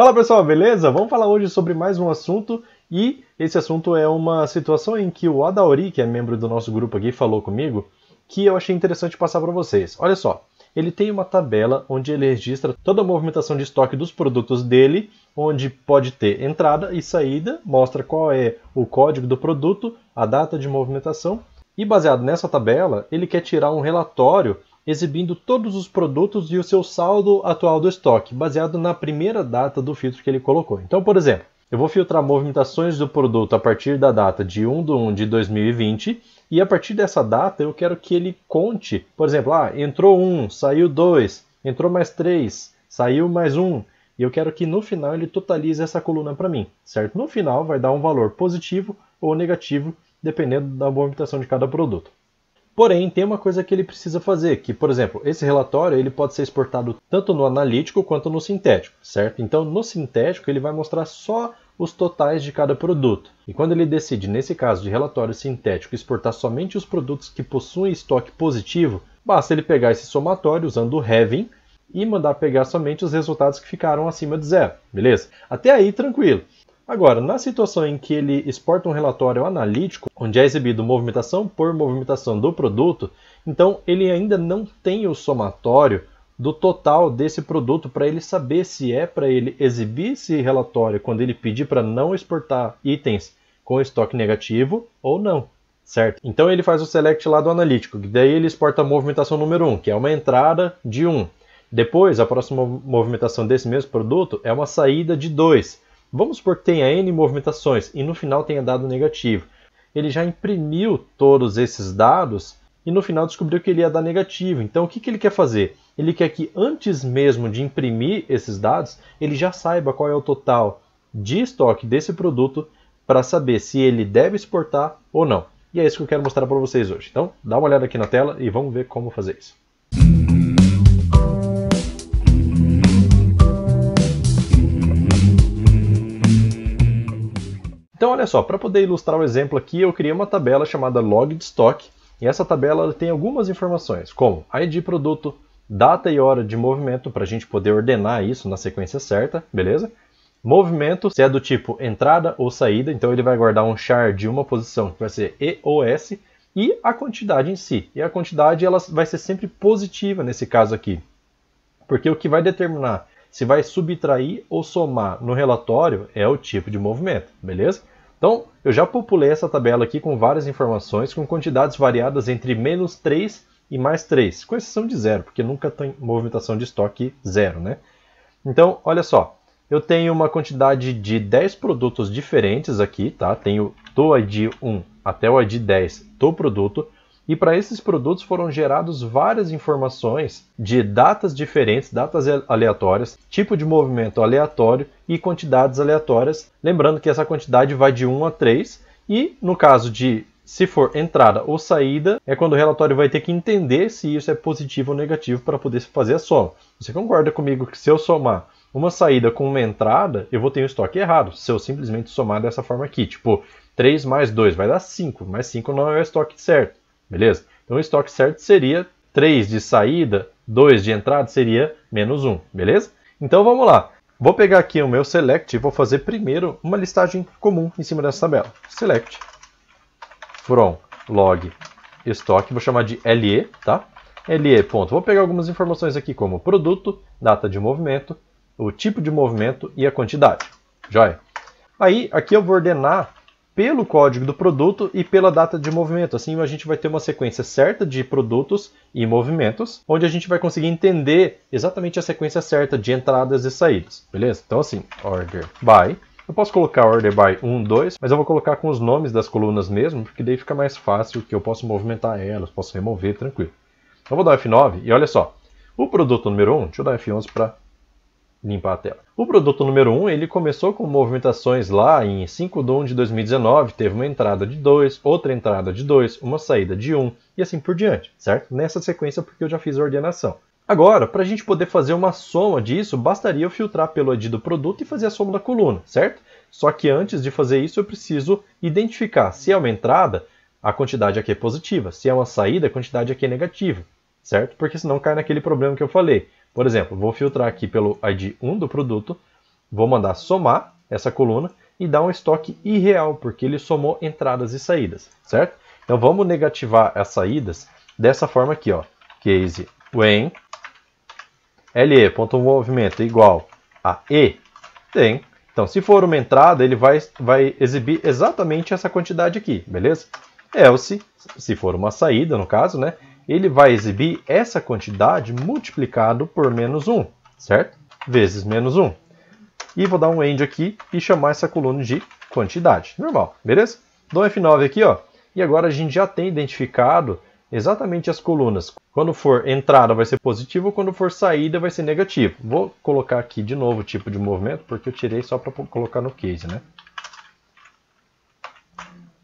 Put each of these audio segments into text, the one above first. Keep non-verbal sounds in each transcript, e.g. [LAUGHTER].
Fala pessoal, beleza? Vamos falar hoje sobre mais um assunto e esse assunto é uma situação em que o Adaori, que é membro do nosso grupo aqui, falou comigo que eu achei interessante passar para vocês. Olha só, ele tem uma tabela onde ele registra toda a movimentação de estoque dos produtos dele, onde pode ter entrada e saída, mostra qual é o código do produto, a data de movimentação, e baseado nessa tabela, ele quer tirar um relatório exibindo todos os produtos e o seu saldo atual do estoque, baseado na primeira data do filtro que ele colocou. Então, por exemplo, eu vou filtrar movimentações do produto a partir da data de 1 de 1 de 2020 e a partir dessa data eu quero que ele conte, por exemplo, ah, entrou 1, saiu 2, entrou mais 3, saiu mais 1 e eu quero que no final ele totalize essa coluna para mim, certo? No final vai dar um valor positivo ou negativo, dependendo da movimentação de cada produto. Porém, tem uma coisa que ele precisa fazer, que, por exemplo, esse relatório ele pode ser exportado tanto no analítico quanto no sintético, certo? Então, no sintético, ele vai mostrar só os totais de cada produto. E quando ele decide, nesse caso de relatório sintético, exportar somente os produtos que possuem estoque positivo, basta ele pegar esse somatório usando o having e mandar pegar somente os resultados que ficaram acima de zero, beleza? Até aí, tranquilo. Agora, na situação em que ele exporta um relatório analítico, onde é exibido movimentação por movimentação do produto, então ele ainda não tem o somatório do total desse produto para ele saber se é para ele exibir esse relatório quando ele pedir para não exportar itens com estoque negativo ou não, certo? Então ele faz o select lá do analítico, que daí ele exporta a movimentação número 1, que é uma entrada de 1. Depois, a próxima movimentação desse mesmo produto é uma saída de 2 Vamos supor que tenha N movimentações e no final tenha dado negativo. Ele já imprimiu todos esses dados e no final descobriu que ele ia dar negativo. Então o que, que ele quer fazer? Ele quer que antes mesmo de imprimir esses dados, ele já saiba qual é o total de estoque desse produto para saber se ele deve exportar ou não. E é isso que eu quero mostrar para vocês hoje. Então dá uma olhada aqui na tela e vamos ver como fazer isso. Então, olha só, para poder ilustrar o exemplo aqui, eu criei uma tabela chamada log de estoque, e essa tabela tem algumas informações, como ID produto, data e hora de movimento, para a gente poder ordenar isso na sequência certa, beleza? Movimento, se é do tipo entrada ou saída, então ele vai guardar um char de uma posição, que vai ser E ou S, e a quantidade em si. E a quantidade ela vai ser sempre positiva nesse caso aqui, porque o que vai determinar se vai subtrair ou somar no relatório é o tipo de movimento, beleza? Então, eu já populei essa tabela aqui com várias informações, com quantidades variadas entre menos 3 e mais 3, com exceção de zero, porque nunca tem movimentação de estoque zero, né? Então, olha só, eu tenho uma quantidade de 10 produtos diferentes aqui, tá? Tenho do ID 1 até o ID 10 do produto, e para esses produtos foram gerados várias informações de datas diferentes, datas aleatórias, tipo de movimento aleatório e quantidades aleatórias. Lembrando que essa quantidade vai de 1 a 3 e no caso de se for entrada ou saída, é quando o relatório vai ter que entender se isso é positivo ou negativo para poder fazer a soma. Você concorda comigo que se eu somar uma saída com uma entrada, eu vou ter um estoque errado, se eu simplesmente somar dessa forma aqui, tipo 3 mais 2 vai dar 5, mas 5 não é o estoque certo. Beleza? Então o estoque certo seria 3 de saída, 2 de entrada seria menos 1, beleza? Então vamos lá. Vou pegar aqui o meu select e vou fazer primeiro uma listagem comum em cima dessa tabela. Select from log estoque, vou chamar de LE, tá? LE ponto. Vou pegar algumas informações aqui como produto, data de movimento, o tipo de movimento e a quantidade. Joia? Aí aqui eu vou ordenar pelo código do produto e pela data de movimento. Assim, a gente vai ter uma sequência certa de produtos e movimentos, onde a gente vai conseguir entender exatamente a sequência certa de entradas e saídas, beleza? Então, assim, order by. Eu posso colocar order by 1, 2, mas eu vou colocar com os nomes das colunas mesmo, porque daí fica mais fácil que eu posso movimentar elas, posso remover, tranquilo. Então, eu vou dar F9 e olha só. O produto número 1, deixa eu dar F11 para limpar a tela. O produto número 1 um, ele começou com movimentações lá em 5 de 1 de 2019, teve uma entrada de 2, outra entrada de 2, uma saída de 1 um, e assim por diante, certo? Nessa sequência porque eu já fiz a ordenação. Agora, para a gente poder fazer uma soma disso, bastaria eu filtrar pelo ID do produto e fazer a soma da coluna, certo? Só que antes de fazer isso, eu preciso identificar se é uma entrada, a quantidade aqui é positiva, se é uma saída, a quantidade aqui é negativa, certo? Porque senão cai naquele problema que eu falei por exemplo, vou filtrar aqui pelo ID 1 do produto, vou mandar somar essa coluna e dar um estoque irreal, porque ele somou entradas e saídas, certo? Então vamos negativar as saídas dessa forma aqui, ó. Case when le ponto movimento igual a e tem. Então se for uma entrada, ele vai, vai exibir exatamente essa quantidade aqui, beleza? Else, se for uma saída no caso, né? ele vai exibir essa quantidade multiplicado por menos 1, certo? Vezes menos 1. E vou dar um end aqui e chamar essa coluna de quantidade, normal, beleza? Dou um F9 aqui, ó, e agora a gente já tem identificado exatamente as colunas. Quando for entrada vai ser positivo, quando for saída vai ser negativo. Vou colocar aqui de novo o tipo de movimento, porque eu tirei só para colocar no case, né?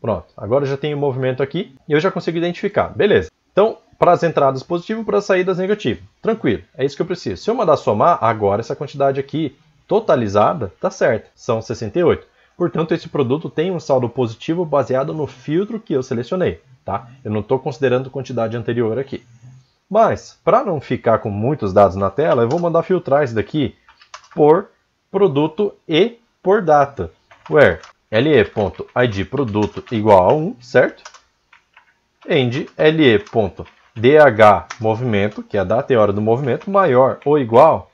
Pronto, agora já tem o movimento aqui e eu já consigo identificar. Beleza. Então, para as entradas positivo, para as saídas negativo. Tranquilo, é isso que eu preciso. Se eu mandar somar, agora essa quantidade aqui totalizada tá certo são 68. Portanto, esse produto tem um saldo positivo baseado no filtro que eu selecionei. Tá? Eu não estou considerando quantidade anterior aqui. Mas, para não ficar com muitos dados na tela, eu vou mandar filtrar isso daqui por produto e por data. Where le.id produto igual a 1, certo? end le.dh movimento, que é a data e hora do movimento, maior ou igual,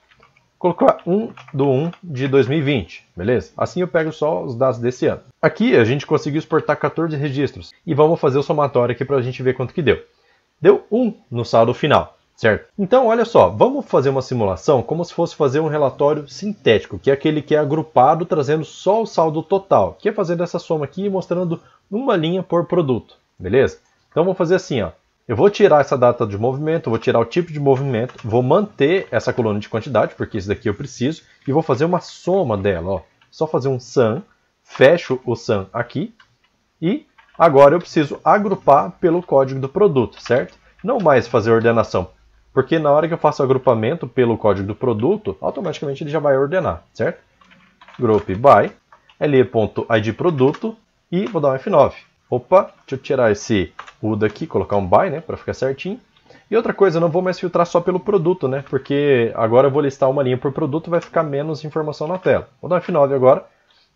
colocar 1 do 1 de 2020, beleza? Assim eu pego só os dados desse ano. Aqui a gente conseguiu exportar 14 registros e vamos fazer o somatório aqui para a gente ver quanto que deu. Deu 1 no saldo final, certo? Então olha só, vamos fazer uma simulação como se fosse fazer um relatório sintético, que é aquele que é agrupado trazendo só o saldo total, que é fazendo essa soma aqui e mostrando uma linha por produto, beleza? Então vou fazer assim, ó. Eu vou tirar essa data de movimento, vou tirar o tipo de movimento, vou manter essa coluna de quantidade, porque isso daqui eu preciso, e vou fazer uma soma dela, ó. Só fazer um sum, fecho o sum aqui, e agora eu preciso agrupar pelo código do produto, certo? Não mais fazer ordenação, porque na hora que eu faço agrupamento pelo código do produto, automaticamente ele já vai ordenar, certo? Group by, produto e vou dar um F9. Opa, deixa eu tirar esse U daqui, colocar um by, né, para ficar certinho. E outra coisa, eu não vou mais filtrar só pelo produto, né, porque agora eu vou listar uma linha por produto, vai ficar menos informação na tela. Vou dar um F9 agora,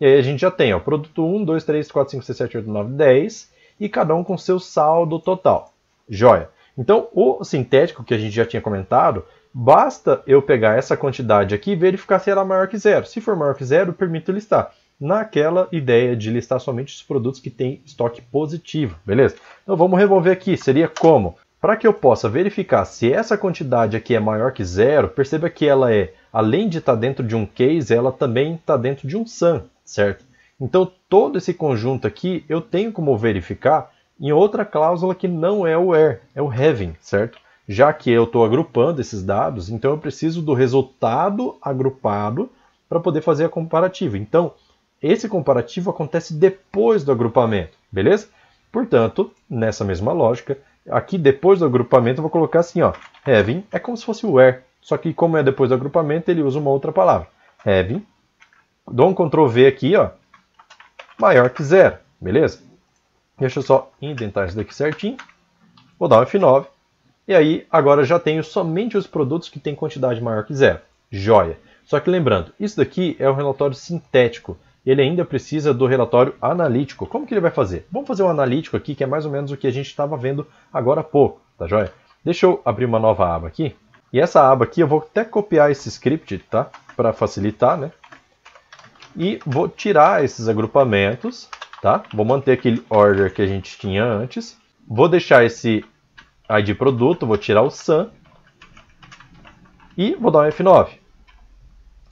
e aí a gente já tem, ó, produto 1, 2, 3, 4, 5, 6, 7, 8, 9, 10, e cada um com seu saldo total. Joia! Então, o sintético que a gente já tinha comentado, basta eu pegar essa quantidade aqui e verificar se ela é maior que zero. Se for maior que zero, permito listar naquela ideia de listar somente os produtos que têm estoque positivo, beleza? Então vamos revolver aqui, seria como? Para que eu possa verificar se essa quantidade aqui é maior que zero, perceba que ela é, além de estar tá dentro de um case, ela também está dentro de um sum, certo? Então todo esse conjunto aqui eu tenho como verificar em outra cláusula que não é o where, é o having, certo? Já que eu estou agrupando esses dados, então eu preciso do resultado agrupado para poder fazer a comparativa. Então, esse comparativo acontece depois do agrupamento, beleza? Portanto, nessa mesma lógica, aqui depois do agrupamento eu vou colocar assim, ó, having é como se fosse o where, só que como é depois do agrupamento, ele usa uma outra palavra. Having, dou um Ctrl V aqui, ó, maior que zero, beleza? Deixa eu só indentar isso daqui certinho, vou dar um F9, e aí agora já tenho somente os produtos que têm quantidade maior que zero, joia. Só que lembrando, isso daqui é um relatório sintético, ele ainda precisa do relatório analítico. Como que ele vai fazer? Vamos fazer um analítico aqui, que é mais ou menos o que a gente estava vendo agora há pouco, tá joia? Deixa eu abrir uma nova aba aqui. E essa aba aqui, eu vou até copiar esse script, tá? Para facilitar, né? E vou tirar esses agrupamentos, tá? Vou manter aquele order que a gente tinha antes. Vou deixar esse ID produto, vou tirar o sum. E vou dar um F9.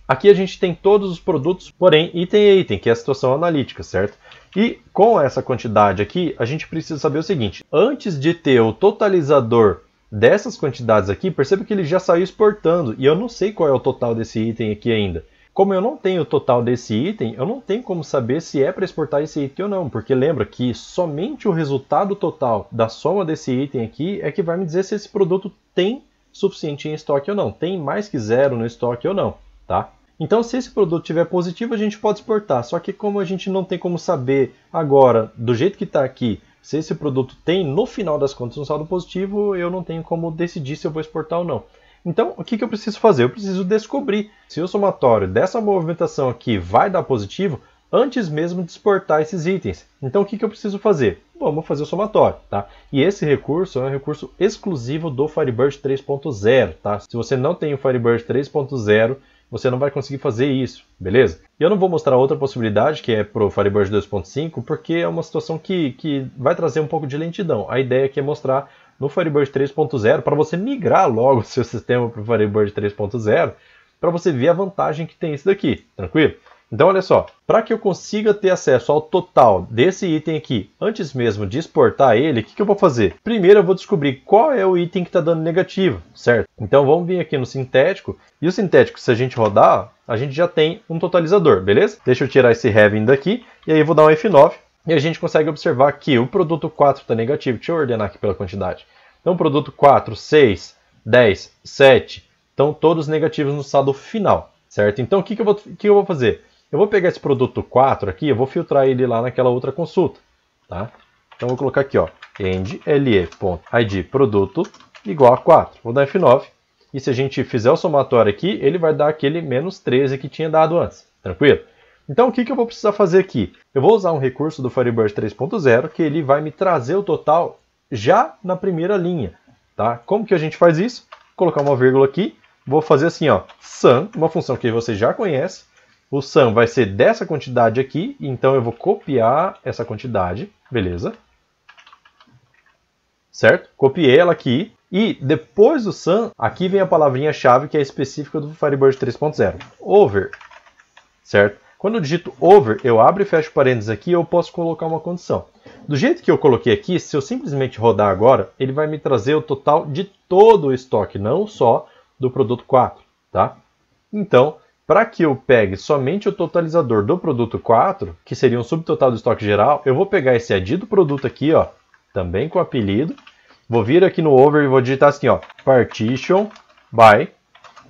Aqui a gente tem todos os produtos, porém item a item, que é a situação analítica, certo? E com essa quantidade aqui, a gente precisa saber o seguinte, antes de ter o totalizador dessas quantidades aqui, perceba que ele já saiu exportando, e eu não sei qual é o total desse item aqui ainda. Como eu não tenho o total desse item, eu não tenho como saber se é para exportar esse item ou não, porque lembra que somente o resultado total da soma desse item aqui é que vai me dizer se esse produto tem suficiente em estoque ou não, tem mais que zero no estoque ou não, tá? Então, se esse produto tiver positivo, a gente pode exportar. Só que como a gente não tem como saber agora, do jeito que está aqui, se esse produto tem no final das contas um saldo positivo, eu não tenho como decidir se eu vou exportar ou não. Então, o que, que eu preciso fazer? Eu preciso descobrir se o somatório dessa movimentação aqui vai dar positivo antes mesmo de exportar esses itens. Então, o que, que eu preciso fazer? Vamos fazer o somatório, tá? E esse recurso é um recurso exclusivo do Firebird 3.0, tá? Se você não tem o Firebird 3.0, você não vai conseguir fazer isso, beleza? E eu não vou mostrar outra possibilidade, que é pro Firebird 2.5, porque é uma situação que, que vai trazer um pouco de lentidão. A ideia aqui é mostrar no Firebird 3.0, para você migrar logo [LAUGHS] o seu sistema para o Firebird 3.0, para você ver a vantagem que tem isso daqui, tranquilo? Então, olha só, para que eu consiga ter acesso ao total desse item aqui, antes mesmo de exportar ele, o que, que, eu vou fazer? Primeiro eu vou descobrir qual é o item que está dando negativo, certo? Então vamos vir aqui no sintético, e o sintético, se a gente rodar, a gente já tem um totalizador, beleza? Deixa eu tirar esse having daqui, e aí eu vou dar um F9, e a gente consegue observar que o produto 4 está negativo, deixa eu ordenar aqui pela quantidade. Então produto 4, 6, 10, 7, estão todos negativos no saldo final, certo? Então o que, que, que eu vou fazer? Eu vou pegar esse produto 4 aqui, eu vou filtrar ele lá naquela outra consulta, tá? Então eu vou colocar aqui, ó, end produto igual a 4. Vou dar F9. E se a gente fizer o somatório aqui, ele vai dar aquele menos 13 que tinha dado antes. Tranquilo? Então o que, que eu vou precisar fazer aqui? Eu vou usar um recurso do Firebird 3.0 que ele vai me trazer o total já na primeira linha. Tá? Como que a gente faz isso? Vou colocar uma vírgula aqui. Vou fazer assim, ó, sum, uma função que você já conhece, o sum vai ser dessa quantidade aqui, então eu vou copiar essa quantidade, beleza? Certo? Copiei ela aqui. E depois do sum, aqui vem a palavrinha-chave que é específica do Firebird 3.0, over, certo? Quando eu digito over, eu abro e fecho parênteses aqui, eu posso colocar uma condição. Do jeito que eu coloquei aqui, se eu simplesmente rodar agora, ele vai me trazer o total de todo o estoque, não só do produto 4, tá? Então, para que eu pegue somente o totalizador do produto 4, que seria um subtotal do estoque geral, eu vou pegar esse adido do produto aqui, ó, também com apelido, vou vir aqui no over e vou digitar assim, ó, partition by,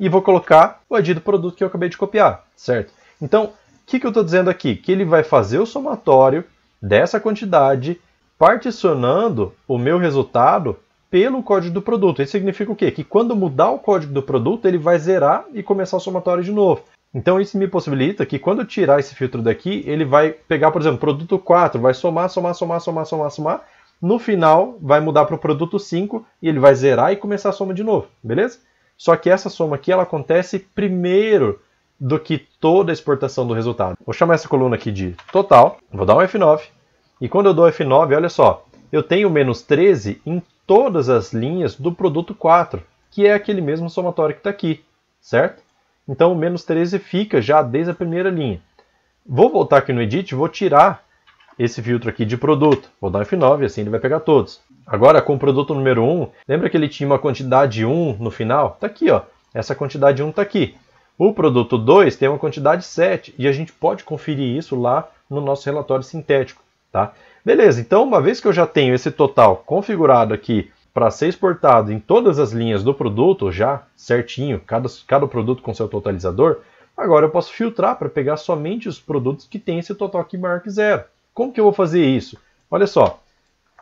e vou colocar o adido do produto que eu acabei de copiar, certo? Então, o que, que eu estou dizendo aqui? Que ele vai fazer o somatório dessa quantidade, particionando o meu resultado pelo código do produto. Isso significa o quê? Que quando mudar o código do produto, ele vai zerar e começar a somatória de novo. Então isso me possibilita que quando eu tirar esse filtro daqui, ele vai pegar, por exemplo, produto 4, vai somar, somar, somar, somar, somar, somar. No final, vai mudar para o produto 5 e ele vai zerar e começar a soma de novo, beleza? Só que essa soma aqui ela acontece primeiro do que toda a exportação do resultado. Vou chamar essa coluna aqui de total, vou dar um F9. E quando eu dou F9, olha só, eu tenho menos 13 em todas as linhas do produto 4, que é aquele mesmo somatório que está aqui, certo? Então o menos 13 fica já desde a primeira linha. Vou voltar aqui no Edit, vou tirar esse filtro aqui de produto. Vou dar F9, assim ele vai pegar todos. Agora com o produto número 1, lembra que ele tinha uma quantidade 1 no final? Está aqui, ó. essa quantidade 1 está aqui. O produto 2 tem uma quantidade 7 e a gente pode conferir isso lá no nosso relatório sintético. Tá? Beleza, então uma vez que eu já tenho esse total configurado aqui para ser exportado em todas as linhas do produto, já certinho, cada, cada produto com seu totalizador, agora eu posso filtrar para pegar somente os produtos que têm esse total aqui maior que zero. Como que eu vou fazer isso? Olha só,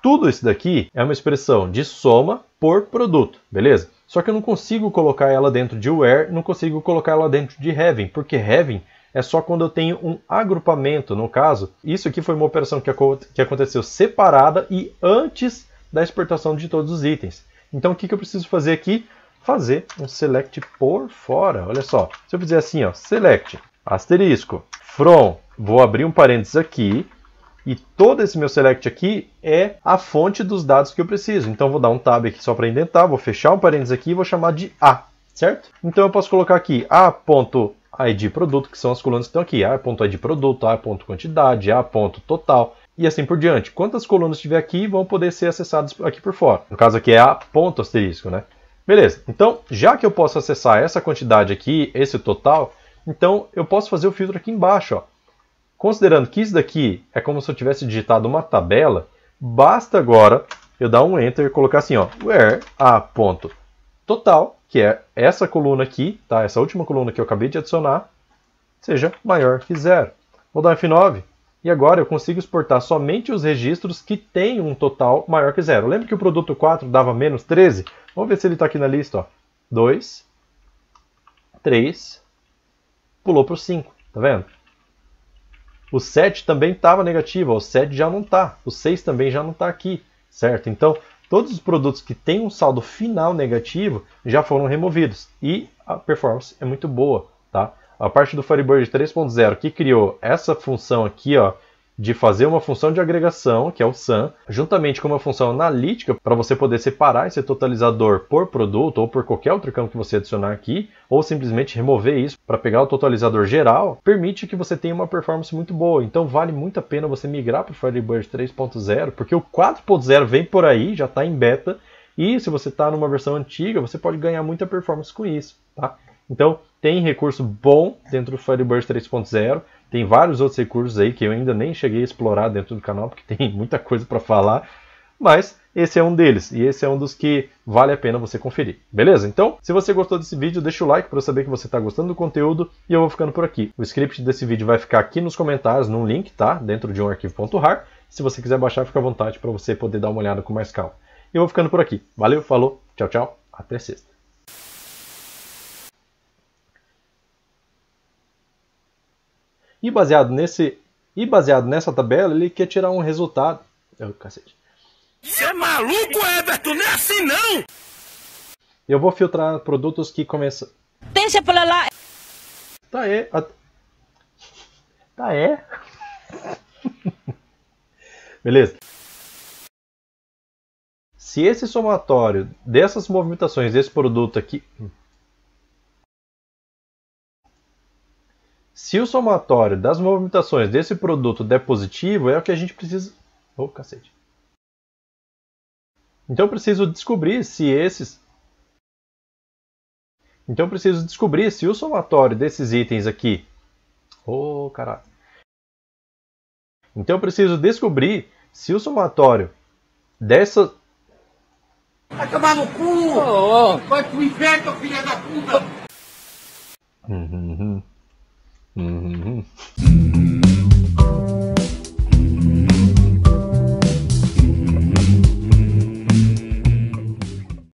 tudo isso daqui é uma expressão de soma por produto, beleza? Só que eu não consigo colocar ela dentro de where, não consigo colocar ela dentro de having, porque having é só quando eu tenho um agrupamento, no caso. Isso aqui foi uma operação que, que aconteceu separada e antes da exportação de todos os itens. Então o que, que eu preciso fazer aqui? Fazer um select por fora. Olha só, se eu fizer assim, ó, select, asterisco, from, vou abrir um parênteses aqui, e todo esse meu select aqui é a fonte dos dados que eu preciso. Então vou dar um tab aqui só para indentar, vou fechar um parênteses aqui e vou chamar de A, certo? Então eu posso colocar aqui a ponto ID produto, que são as colunas que estão aqui, A.ID produto, A.quantidade, A.total e assim por diante. Quantas colunas tiver aqui vão poder ser acessadas aqui por fora. No caso aqui é A ponto asterisco, né? Beleza, então já que eu posso acessar essa quantidade aqui, esse total, então eu posso fazer o filtro aqui embaixo. Ó. Considerando que isso daqui é como se eu tivesse digitado uma tabela, basta agora eu dar um Enter e colocar assim, ó, where a ponto total que é essa coluna aqui, tá? essa última coluna que eu acabei de adicionar, seja maior que zero. Vou dar F9 e agora eu consigo exportar somente os registros que têm um total maior que zero. Lembra que o produto 4 dava menos 13? Vamos ver se ele está aqui na lista. 2, 3, pulou para o 5, tá vendo? O 7 também estava negativo, ó. o 7 já não está, o 6 também já não está aqui, certo? Então, todos os produtos que têm um saldo final negativo já foram removidos e a performance é muito boa, tá? A parte do Firebird 3.0 que criou essa função aqui, ó, de fazer uma função de agregação, que é o SAM, juntamente com uma função analítica para você poder separar esse totalizador por produto ou por qualquer outro campo que você adicionar aqui, ou simplesmente remover isso para pegar o totalizador geral, permite que você tenha uma performance muito boa. Então vale muito a pena você migrar para o Firebird 3.0, porque o 4.0 vem por aí, já está em beta, e se você está numa versão antiga, você pode ganhar muita performance com isso, tá? Então, tem recurso bom dentro do Firebird 3.0. Tem vários outros recursos aí que eu ainda nem cheguei a explorar dentro do canal, porque [LAUGHS] tem muita coisa para falar, mas esse é um deles e esse é um dos que vale a pena você conferir. Beleza? Então, se você gostou desse vídeo, deixa o like para eu saber que você está gostando do conteúdo e eu vou ficando por aqui. O script desse vídeo vai ficar aqui nos comentários, num link, tá? Dentro de um arquivo.rar. Se você quiser baixar, fica à vontade para você poder dar uma olhada com mais calma. Eu vou ficando por aqui. Valeu, falou, tchau, tchau, até sexta. E baseado, nesse, e baseado nessa tabela, ele quer tirar um resultado. Oh, cacete. Você é maluco, Everton? Não é assim não! Eu vou filtrar produtos que começam. Deixa pra lá! Tá é. A... Tá é? [LAUGHS] Beleza. Se esse somatório dessas movimentações desse produto aqui. Hum, Se o somatório das movimentações desse produto der positivo, é o que a gente precisa. Oh, cacete. Então preciso descobrir se esses. Então preciso descobrir se o somatório desses itens aqui. Oh, caralho. Então preciso descobrir se o somatório dessa. Vai tomar no cu! Oh, oh. Vai pro inferno, filha da puta! Uhum. Mm-hmm.